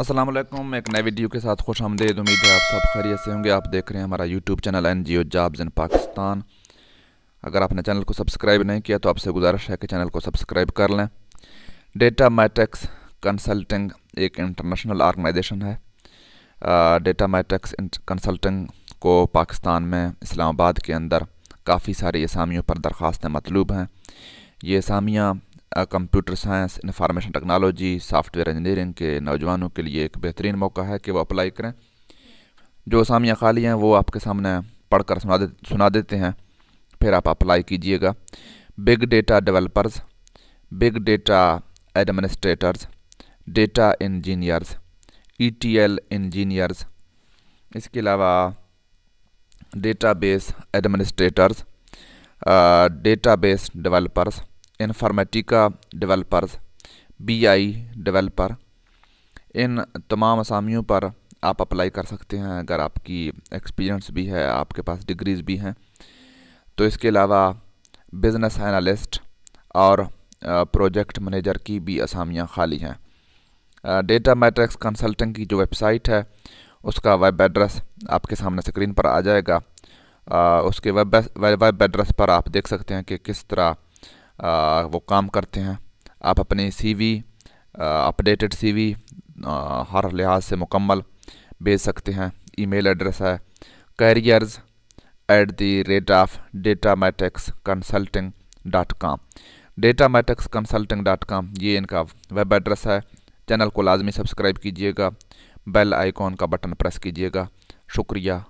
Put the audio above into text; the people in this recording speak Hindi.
असलम एक नए वीडियो के साथ खुश आमदेद उम्मीद है आप सब खैरियत से होंगे आप देख रहे हैं हमारा YouTube channel N G O jobs in Pakistan अगर आपने चैनल को सब्सक्राइब नहीं किया तो आपसे गुजारिश है कि चैनल को सब्सक्राइब कर लें डेटा मैटेक्स कंसल्टिंग एक इंटरनेशनल आर्गनाइजेशन है डेटा मैटेक्स कंसल्टिंग को पाकिस्तान में इस्लामाबाद के अंदर काफ़ी सारी असामियों पर दरख्वास्तें मतलूब हैं ये असामियाँ computer science information technology software engineering के नौजवानों के लिए एक बेहतरीन मौका है कि वो अप्लाई करें जो असामियाँ खाली हैं वो आपके सामने पढ़ कर सुना दे सुना देते हैं फिर आप अप्लाई कीजिएगा big data developers big data administrators data engineers L engineers इसके अलावा database administrators database developers Informatica developers BI developer इन तमाम असामियों पर आप अप्लाई कर सकते हैं अगर आपकी एक्सपीरियंस भी है आपके पास डिग्रीज़ भी हैं तो इसके अलावा बिज़नेस एनालिस्ट और प्रोजेक्ट मैनेजर की भी असामियाँ खाली हैं डेटा मैट्रिक्स कंसल्टिंग की जो वेबसाइट है उसका वेब एड्रेस आपके सामने स्क्रीन पर आ जाएगा आ, उसके वेब वेब एड्रेस पर आप देख सकते हैं कि किस तरह वो काम करते हैं आप अपने सीवी अपडेटेड सीवी वी हर लिहाज से मुकम्मल भेज सकते हैं ईमेल एड्रेस है careers at the rate of Datamatics consulting dot com Datamatics consulting dot com ये इनका वेब एड्रेस है चैनल को लाजमी सब्सक्राइब कीजिएगा बेल आइकॉन का बटन प्रेस कीजिएगा शुक्रिया